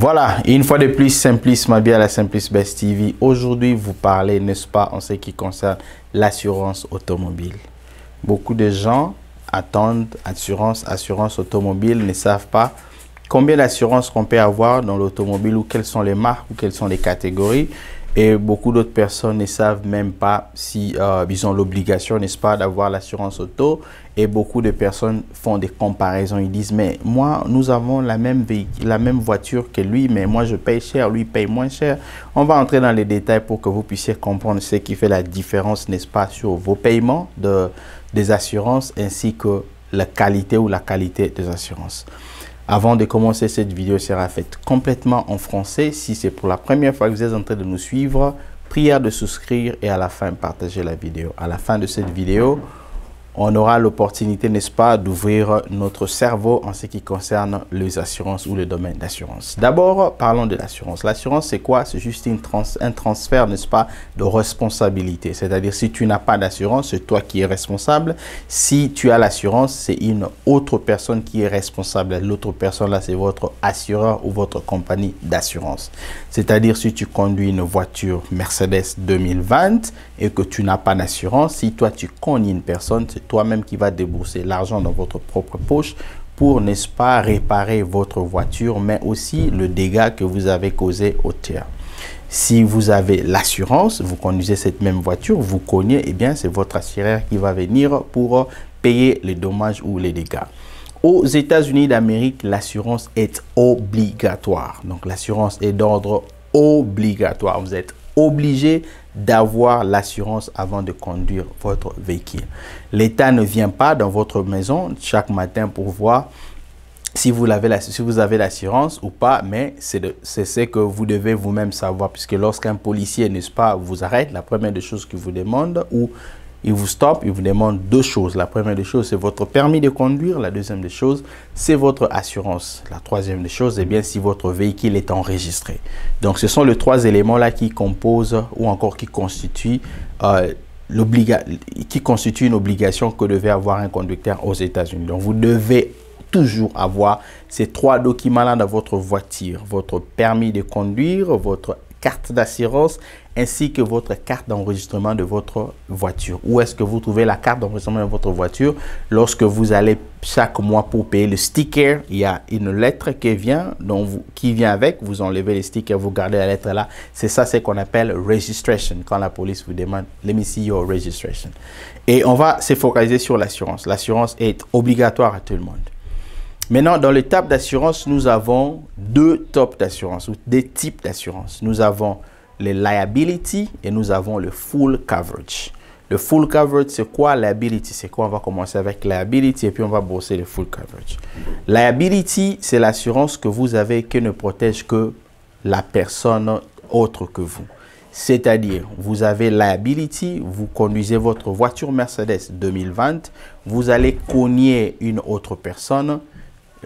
Voilà, une fois de plus, Simplice m'a bien à la Simplice Best TV. Aujourd'hui, vous parlez, n'est-ce pas, en ce qui concerne l'assurance automobile. Beaucoup de gens attendent assurance, assurance automobile, ne savent pas combien d'assurances qu'on peut avoir dans l'automobile ou quelles sont les marques ou quelles sont les catégories. Et beaucoup d'autres personnes ne savent même pas si euh, ils ont l'obligation, n'est-ce pas, d'avoir l'assurance auto. Et beaucoup de personnes font des comparaisons. Ils disent, mais moi, nous avons la même, la même voiture que lui, mais moi, je paye cher, lui paye moins cher. On va entrer dans les détails pour que vous puissiez comprendre ce qui fait la différence, n'est-ce pas, sur vos paiements de, des assurances ainsi que la qualité ou la qualité des assurances. Avant de commencer, cette vidéo sera faite complètement en français. Si c'est pour la première fois que vous êtes en train de nous suivre, prière de souscrire et à la fin, partager la vidéo. À la fin de cette vidéo, on aura l'opportunité, n'est-ce pas, d'ouvrir notre cerveau en ce qui concerne les assurances ou le domaine d'assurance. D'abord, parlons de l'assurance. L'assurance, c'est quoi C'est juste une un transfert, n'est-ce pas, de responsabilité. C'est-à-dire, si tu n'as pas d'assurance, c'est toi qui es responsable. Si tu as l'assurance, c'est une autre personne qui est responsable. L'autre personne, là, c'est votre assureur ou votre compagnie d'assurance. C'est-à-dire, si tu conduis une voiture Mercedes 2020 et que tu n'as pas d'assurance, si toi, tu conduis une personne, toi-même qui va débourser l'argent dans votre propre poche pour, n'est-ce pas, réparer votre voiture, mais aussi le dégât que vous avez causé au tiers. Si vous avez l'assurance, vous conduisez cette même voiture, vous cognez, eh bien, c'est votre assureur qui va venir pour payer les dommages ou les dégâts. Aux États-Unis d'Amérique, l'assurance est obligatoire. Donc, l'assurance est d'ordre obligatoire. Vous êtes obligé d'avoir l'assurance avant de conduire votre véhicule. L'État ne vient pas dans votre maison chaque matin pour voir si vous avez l'assurance ou pas, mais c'est ce que vous devez vous-même savoir, puisque lorsqu'un policier, n'est-ce pas, vous arrête, la première des choses qu'il vous demande, ou il vous stoppe, il vous demande deux choses. La première des choses, c'est votre permis de conduire. La deuxième des choses, c'est votre assurance. La troisième des choses, c'est eh bien si votre véhicule est enregistré. Donc, ce sont les trois éléments-là qui composent ou encore qui constituent, euh, qui constitue une obligation que devait avoir un conducteur aux États-Unis. Donc, vous devez toujours avoir ces trois documents-là dans votre voiture. Votre permis de conduire, votre carte d'assurance ainsi que votre carte d'enregistrement de votre voiture. Où est-ce que vous trouvez la carte d'enregistrement de votre voiture Lorsque vous allez chaque mois pour payer le sticker, il y a une lettre qui vient, dont qui vient avec. Vous enlevez les stickers, vous gardez la lettre là. C'est ça, c'est qu'on appelle registration. Quand la police vous demande, let me see your registration. Et on va se focaliser sur l'assurance. L'assurance est obligatoire à tout le monde. Maintenant, dans l'étape d'assurance, nous avons deux d'assurance ou types d'assurance. Nous avons les liability et nous avons le full coverage. Le full coverage, c'est quoi liability C'est quoi On va commencer avec liability et puis on va bosser le full coverage. Liability, c'est l'assurance que vous avez qui ne protège que la personne autre que vous. C'est-à-dire, vous avez liability, vous conduisez votre voiture Mercedes 2020, vous allez cogner une autre personne,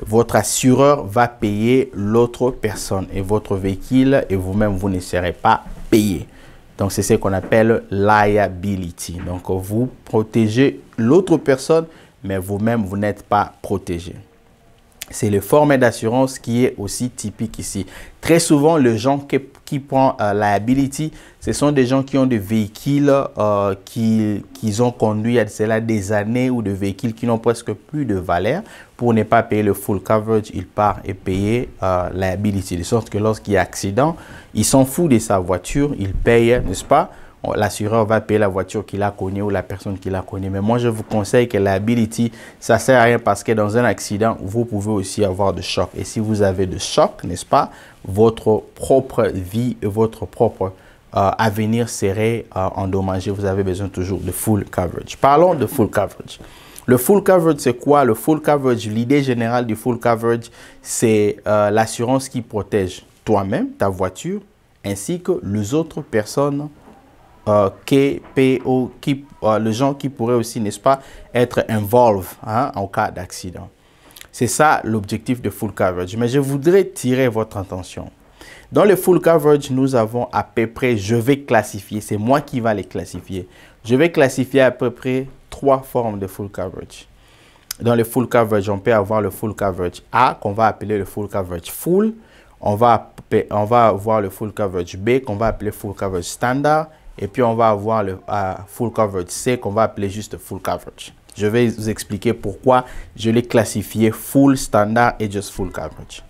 votre assureur va payer l'autre personne et votre véhicule et vous-même, vous ne serez pas payé. Donc, c'est ce qu'on appelle liability. Donc, vous protégez l'autre personne, mais vous-même, vous, vous n'êtes pas protégé c'est le format d'assurance qui est aussi typique ici. Très souvent, les gens qui, prennent prend euh, liability, ce sont des gens qui ont des véhicules euh, qu'ils ont conduits à cela des années ou des véhicules qui n'ont presque plus de valeur. Pour ne pas payer le full coverage, ils partent et payent la euh, liability. De sorte que lorsqu'il y a accident, ils s'en foutent de sa voiture, ils payent, n'est-ce pas l'assureur va payer la voiture qu'il a connue ou la personne qu'il a connue. Mais moi, je vous conseille que l'ability, ça ça sert à rien parce que dans un accident, vous pouvez aussi avoir de choc. Et si vous avez de choc, n'est-ce pas, votre propre vie, et votre propre euh, avenir seraient endommagés. Euh, endommagé. Vous avez besoin toujours de full coverage. Parlons de full coverage. Le full coverage, c'est quoi Le full coverage, l'idée générale du full coverage, c'est euh, l'assurance qui protège toi-même, ta voiture, ainsi que les autres personnes euh, KPO, qui, euh, gens qui pourraient aussi, n'est-ce pas, être involved hein, en cas d'accident. C'est ça l'objectif de full coverage. Mais je voudrais tirer votre attention. Dans le full coverage, nous avons à peu près, je vais classifier, c'est moi qui va les classifier. Je vais classifier à peu près trois formes de full coverage. Dans le full coverage, on peut avoir le full coverage A, qu'on va appeler le full coverage full. On va, on va avoir le full coverage B, qu'on va appeler full coverage standard et puis, on va avoir le euh, full coverage c'est qu'on va appeler juste full coverage. Je vais vous expliquer pourquoi je l'ai classifié full, standard et just full coverage.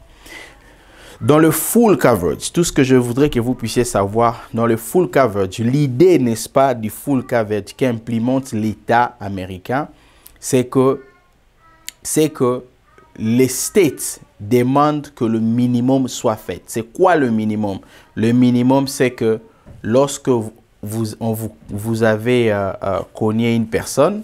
Dans le full coverage, tout ce que je voudrais que vous puissiez savoir, dans le full coverage, l'idée, n'est-ce pas, du full coverage qu'implimente l'État américain, c'est que, c'est que les States demandent que le minimum soit fait. C'est quoi le minimum Le minimum, c'est que lorsque vous, vous, avez euh, euh, cogné une personne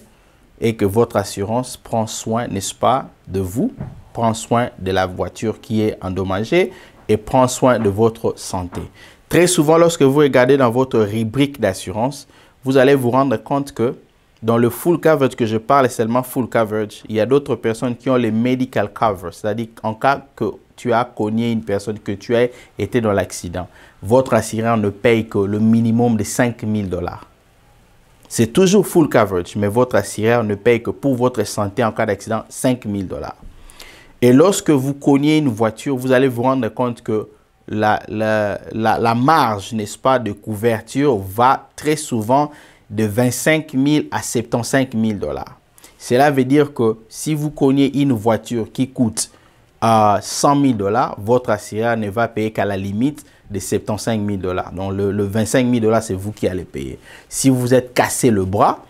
et que votre assurance prend soin, n'est-ce pas, de vous, prend soin de la voiture qui est endommagée et prend soin de votre santé. Très souvent, lorsque vous regardez dans votre rubrique d'assurance, vous allez vous rendre compte que dans le full coverage que je parle, seulement full coverage. Il y a d'autres personnes qui ont les medical coverage c'est-à-dire en cas que tu as cogné une personne, que tu as été dans l'accident, votre assureur ne paye que le minimum de 5 000 dollars. C'est toujours full coverage, mais votre assureur ne paye que pour votre santé en cas d'accident 5 000 dollars. Et lorsque vous cognez une voiture, vous allez vous rendre compte que la, la marge, n'est-ce pas, de couverture va très souvent de 25 000 à 75 000 dollars. Cela veut dire que si vous cognez une voiture qui coûte à 100 000 dollars, votre assureur ne va payer qu'à la limite de 75 000 dollars. Donc le, 25 000 dollars, c'est vous qui allez payer. Si vous êtes cassé le bras,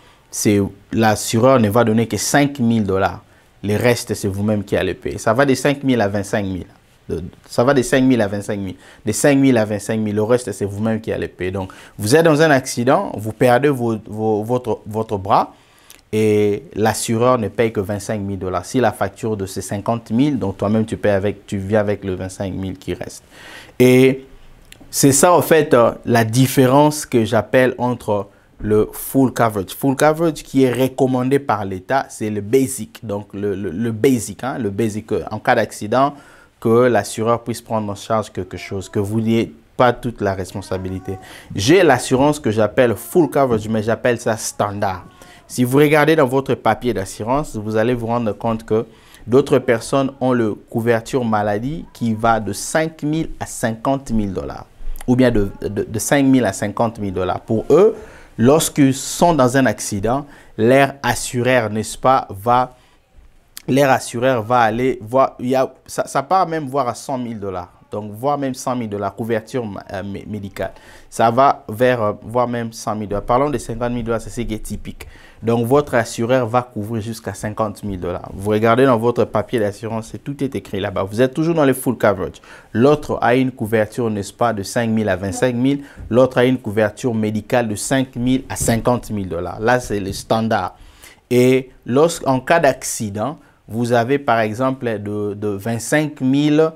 l'assureur ne va donner que 5 000 dollars. Le reste, c'est vous-même qui allez payer. Ça va de 5 000 à 25 000 ça va des 5 000 à 25 000. De 5 000 à 25 000, le reste, c'est vous-même qui allez payer. Donc, vous êtes dans un accident, vous perdez votre, bras et l'assureur ne paye que 25 000 dollars. Si la facture de ces 50 000, donc toi-même, tu, payes avec, tu vis avec le 25 000 qui reste. Et c'est ça, en fait, euh, la différence que j'appelle entre le full coverage. Full coverage qui est recommandé par l'État, c'est le basic. Donc, le, le, basic, le basic hein, euh, en cas d'accident que l'assureur puisse prendre en charge quelque chose, que vous n'ayez pas toute la responsabilité. J'ai l'assurance que j'appelle full coverage, mais j'appelle ça standard. Si vous regardez dans votre papier d'assurance, vous allez vous rendre compte que d'autres personnes ont le couverture maladie qui va de 5 000 à 50 000 dollars, ou bien de, 5 000 à 50 000 dollars. Pour eux, lorsqu'ils sont dans un accident, leur assuraire n'est-ce pas, va l'air assureur va aller voir, il y a, ça, part même voir à 100 000 dollars. Donc, voire même 100 000 dollars, couverture euh, médicale. Ça va vers, euh, voir voire même 100 000 dollars. Parlons de 50 000 dollars, c'est ce qui est typique. Donc, votre assureur va couvrir jusqu'à 50 000 dollars. Vous regardez dans votre papier d'assurance, tout est écrit là-bas. Vous êtes toujours dans le full coverage. L'autre a une couverture, n'est-ce pas, de 5 000 à 25 000. L'autre a une couverture médicale de 5 000 à 50 000 dollars. Là, c'est le standard. Et lorsqu'en cas d'accident, vous avez par exemple de, 25 000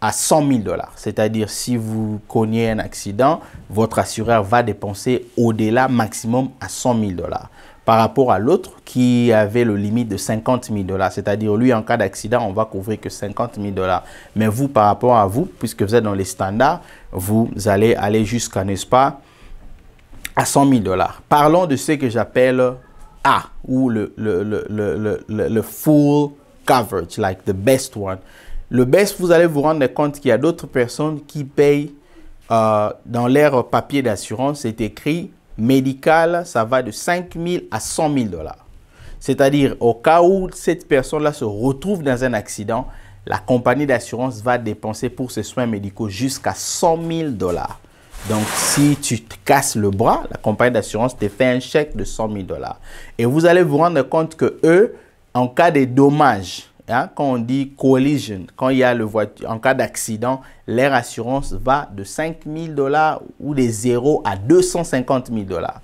à 100 000 dollars. C'est-à-dire, si vous connaissez un accident, votre assureur va dépenser au-delà maximum à 100 000 dollars. Par rapport à l'autre qui avait le limite de 50 000 dollars, c'est-à-dire lui en cas d'accident, on va couvrir que 50 000 dollars. Mais vous, par rapport à vous, puisque vous êtes dans les standards, vous allez aller jusqu'à, n'est-ce pas, à 100 000 dollars. Parlons de ce que j'appelle A, ou le, le, le, le, le full coverage, like the best one. Le best, vous allez vous rendre compte qu'il y a d'autres personnes qui payent euh, dans leur papier d'assurance, c'est écrit médical, ça va de 5 000 à 100 000 dollars. C'est-à-dire, au cas où cette personne-là se retrouve dans un accident, la compagnie d'assurance va dépenser pour ses soins médicaux jusqu'à 100 000 dollars. Donc, si tu te casses le bras, la compagnie d'assurance te fait un chèque de 100 000 dollars. Et vous allez vous rendre compte que eux, en cas de dommage, hein, quand on dit collision, quand il y a le voiture, en cas d'accident, l'air assurance va de 5 000 dollars ou de 0 à 250 000 dollars.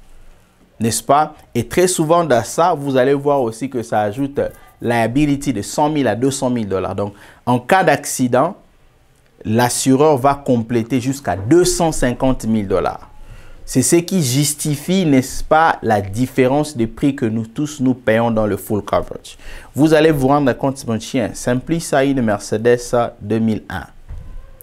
N'est-ce pas? Et très souvent, dans ça, vous allez voir aussi que ça ajoute euh, liability de 100 000 à 200 000 dollars. Donc, en cas d'accident, l'assureur va compléter jusqu'à 250 000 dollars. C'est ce qui justifie, n'est-ce pas, la différence de prix que nous tous nous payons dans le full coverage. Vous allez vous rendre compte, mon chien, Simplice a une Mercedes 2001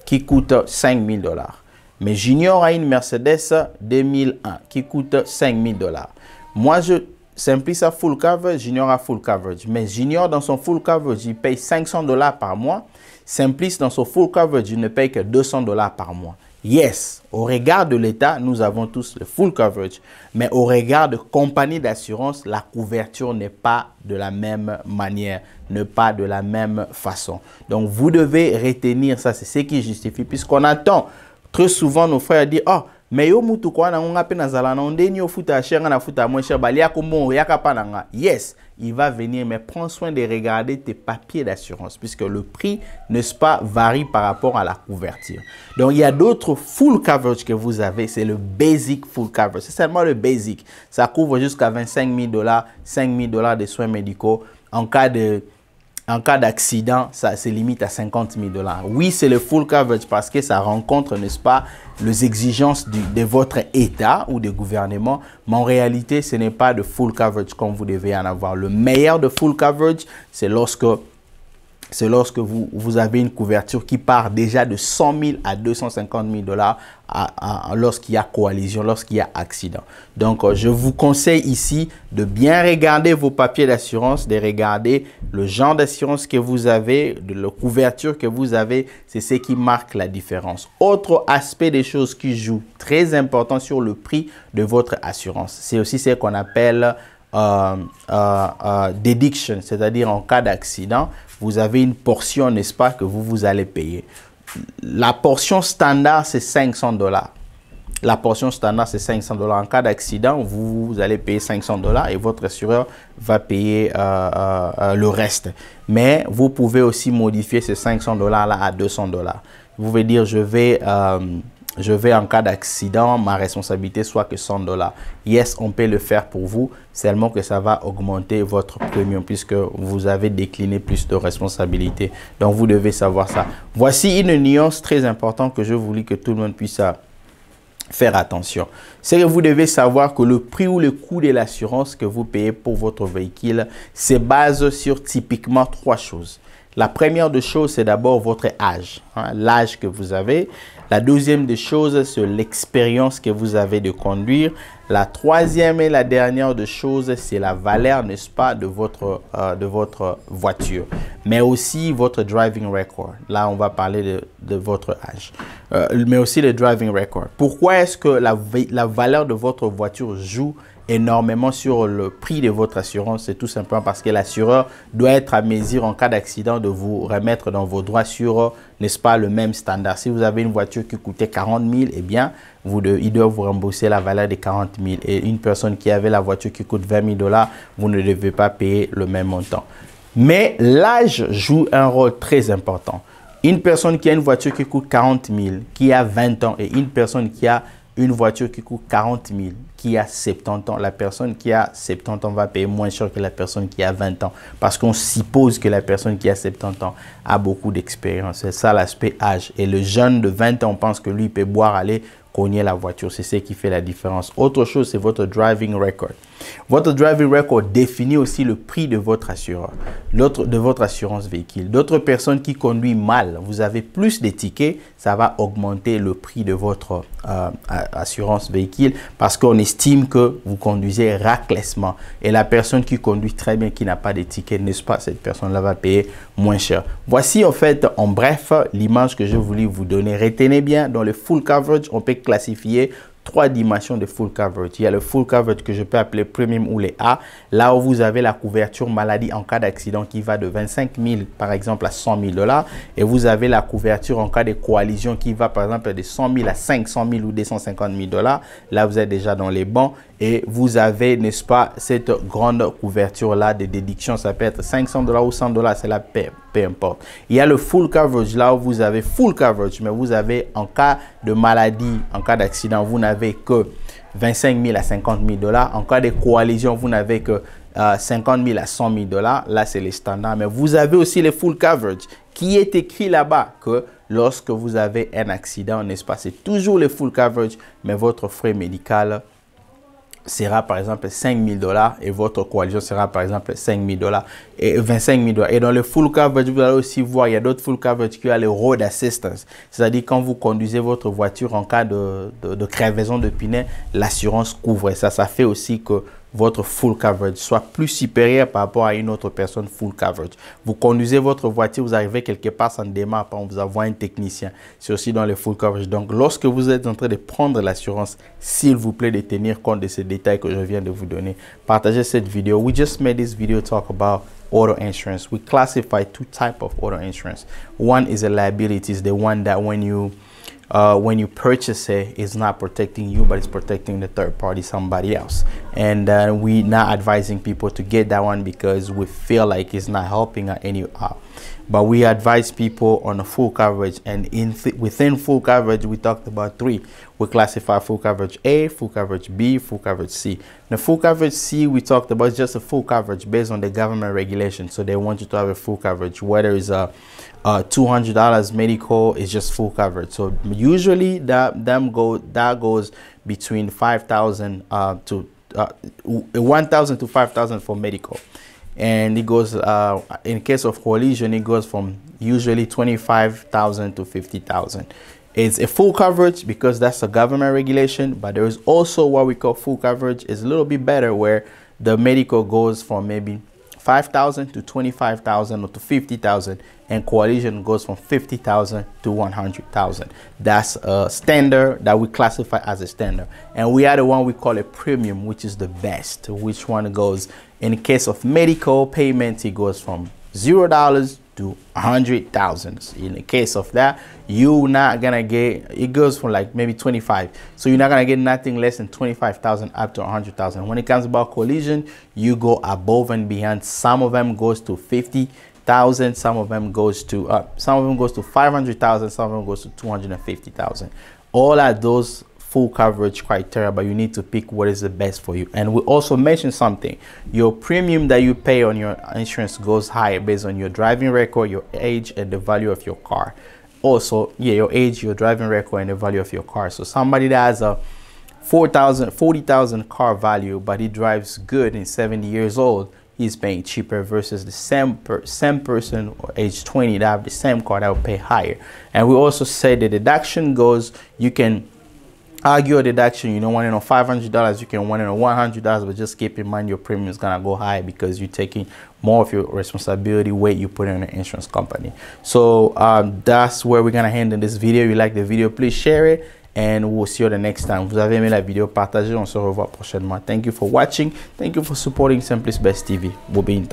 qui coûte 5000 dollars. Mais Junior a une Mercedes 2001 qui coûte 5000 dollars. Moi, je Simplice a full coverage, Junior a full coverage. Mais Junior, dans son full coverage, il paye 500 dollars par mois. Simplice, dans son full coverage, il ne paye que 200 dollars par mois. Yes, au regard de l'État, nous avons tous le full coverage, mais au regard de compagnie d'assurance, la couverture n'est pas de la même manière, ne pas de la même façon. Donc vous devez retenir ça, c'est ce qui justifie, puisqu'on attend très souvent nos frères dire, oh, mais cher nga yes il va venir mais prends soin de regarder tes papiers d'assurance puisque le prix n'est-ce pas varie par rapport à la couverture donc il y a d'autres full coverage que vous avez c'est le basic full coverage c'est seulement le basic ça couvre jusqu'à 25 000 dollars 5 000 dollars de soins médicaux en cas de en cas d'accident, ça se limite à 50 000 dollars. Oui, c'est le full coverage parce que ça rencontre, n'est-ce pas, les exigences de votre État ou de gouvernement. Mais en réalité, ce n'est pas de full coverage comme vous devez en avoir. Le meilleur de full coverage, c'est lorsque c'est lorsque vous, avez une couverture qui part déjà de 100 000 à 250 000 dollars lorsqu'il y a coalition, lorsqu'il y a accident. Donc, euh, je vous conseille ici de bien regarder vos papiers d'assurance, de regarder le genre d'assurance que vous avez, de la couverture que vous avez. C'est ce qui marque la différence. Autre aspect des choses qui joue très important sur le prix de votre assurance, c'est aussi ce qu'on appelle euh, euh, euh dédiction, c'est-à-dire en cas d'accident, vous avez une portion, n'est-ce pas, que vous, vous allez payer. La portion standard, c'est 500 dollars. La portion standard, c'est 500 dollars. En cas d'accident, vous, allez payer 500 dollars et votre assureur va payer euh, euh, euh, le reste. Mais vous pouvez aussi modifier ces 500 dollars-là à 200 dollars. Vous pouvez dire, je vais je vais en cas d'accident, ma responsabilité soit que 100 dollars. Yes, on peut le faire pour vous, seulement que ça va augmenter votre premium puisque vous avez décliné plus de responsabilités. Donc, vous devez savoir ça. Voici une nuance très importante que je voulais que tout le monde puisse euh, faire attention. C'est que vous devez savoir que le prix ou le coût de l'assurance que vous payez pour votre véhicule se base sur typiquement trois choses. La première de choses, c'est d'abord votre âge, hein, l'âge que vous avez. La deuxième des choses, c'est l'expérience que vous avez de conduire. La troisième et la dernière des choses, c'est la valeur, n'est-ce pas, de votre, euh, de votre voiture. Mais aussi votre driving record. Là, on va parler de, votre âge. Euh, mais aussi le driving record. Pourquoi est-ce que la valeur de votre voiture joue énormément sur le prix de votre assurance. C'est tout simplement parce que l'assureur doit être à mesure en cas d'accident de vous remettre dans vos droits sur, n'est-ce pas, le même standard. Si vous avez une voiture qui coûtait 40 000, eh bien, vous de, il doit vous rembourser la valeur de 40 000. Et une personne qui avait la voiture qui coûte 20 000 dollars, vous ne devez pas payer le même montant. Mais l'âge joue un rôle très important. Une personne qui a une voiture qui coûte 40 000, qui a 20 ans, et une personne qui a une voiture qui coûte 40 000, qui a 70 ans, la personne qui a 70 ans va payer moins cher que la personne qui a 20 ans. Parce qu'on suppose que la personne qui a 70 ans a beaucoup d'expérience. C'est ça l'aspect âge. Et le jeune de 20 ans pense que lui peut boire, aller cogner la voiture. C'est ce qui fait la différence. Autre chose, c'est votre driving record. Votre driving record définit aussi le prix de votre assureur, de votre assurance véhicule. D'autres personnes qui conduisent mal, vous avez plus de tickets, ça va augmenter le prix de votre euh, assurance véhicule parce qu'on estime que vous conduisez raclessement. Et la personne qui conduit très bien, qui n'a pas de tickets, n'est-ce pas, cette personne-là va payer moins cher. Voici en fait, en bref, l'image que je voulais vous donner. Retenez bien, dans le full coverage, on peut classifier trois dimensions de full coverage. Il y a le full coverage que je peux appeler premium ou les A, là où vous avez la couverture maladie en cas d'accident qui va de 25 000 par exemple à 100 000 dollars et vous avez la couverture en cas de coalition qui va par exemple de 100 000 à 500 000 ou 250 000 dollars. Là, vous êtes déjà dans les bancs et vous avez, n'est-ce pas, cette grande couverture-là de déduction. Ça peut être 500 dollars ou 100 dollars, c'est la paix, peu importe. Il y a le full coverage, là où vous avez full coverage, mais vous avez en cas de maladie, en cas d'accident, vous n'avez que 25 000 à 50 000 dollars. En cas de coalition, vous n'avez que 50 euh, 000 à 100 000 dollars. Là, c'est les standards. Mais vous avez aussi le full coverage qui est écrit là-bas que lorsque vous avez un accident, n'est-ce pas, c'est toujours le full coverage, mais votre frais médical sera par exemple 5 000 dollars et votre coalition sera par exemple 5 000 dollars et 25 000 dollars. Et dans le full coverage, vous allez aussi voir, il y a d'autres full coverage qui a le road assistance. C'est-à-dire quand vous conduisez votre voiture en cas de, de, de crevaison l'assurance couvre et ça. Ça fait aussi que votre full coverage soit plus supérieur par rapport à une autre personne full coverage. Vous conduisez votre voiture, vous arrivez quelque part, sans démarre pas, on vous envoie un technicien. C'est aussi dans le full coverage. Donc, lorsque vous êtes en train de prendre l'assurance, s'il vous plaît de tenir compte de ces détails que je viens de vous donner. Partagez cette vidéo. We just made this video talk about auto insurance. We classify two types of auto insurance. One is a liability, is the one that when you uh, when you purchase it, it's not protecting you, but it's protecting the third party, somebody else. And uh, we're not advising people to get that one because we feel like it's not helping at any out. Uh, but we advise people on a full coverage and in within full coverage we talked about three we classify full coverage a full coverage b full coverage c the full coverage c we talked about is just a full coverage based on the government regulation so they want you to have a full coverage whether it's a, a $200 medical is just full coverage so usually that them go that goes between 5000 uh, to uh, 1000 to 5000 for medical and it goes uh, in case of collision it goes from usually 25,000 to 50,000 it's a full coverage because that's a government regulation but there is also what we call full coverage is a little bit better where the medical goes from maybe 5,000 to 25,000 or to 50,000 and coalition goes from 50,000 to 100,000. That's a standard that we classify as a standard. And we are the one we call a premium, which is the best, which one goes in case of medical payments, it goes from zero dollars to a hundred thousand. In the case of that, you're not gonna get it goes from like maybe 25. So you're not gonna get nothing less than 25,000 up to a hundred thousand. When it comes about collision, you go above and beyond. Some of them goes to 50 thousand some of them goes to uh, some of them goes to 500,000 some of them goes to 250,000 all of those full coverage criteria, but you need to pick what is the best for you. And we also mentioned something. Your premium that you pay on your insurance goes higher based on your driving record, your age, and the value of your car. Also, yeah, your age, your driving record, and the value of your car. So somebody that has a 4,000, 40,000 car value, but he drives good and 70 years old, he's paying cheaper versus the same, per, same person or age 20 that have the same car that will pay higher. And we also say the deduction goes, you can argue a deduction you don't want it on $500 you can want it on $100 but just keep in mind your premium is going to go high because you're taking more of your responsibility weight you put in the insurance company so um, that's where we're going to end in this video if you like the video please share it and we'll see you the next time vous avez aimé la vidéo partagez on se revoit prochainement thank you for watching thank you for supporting simplice best tv we'll be in touch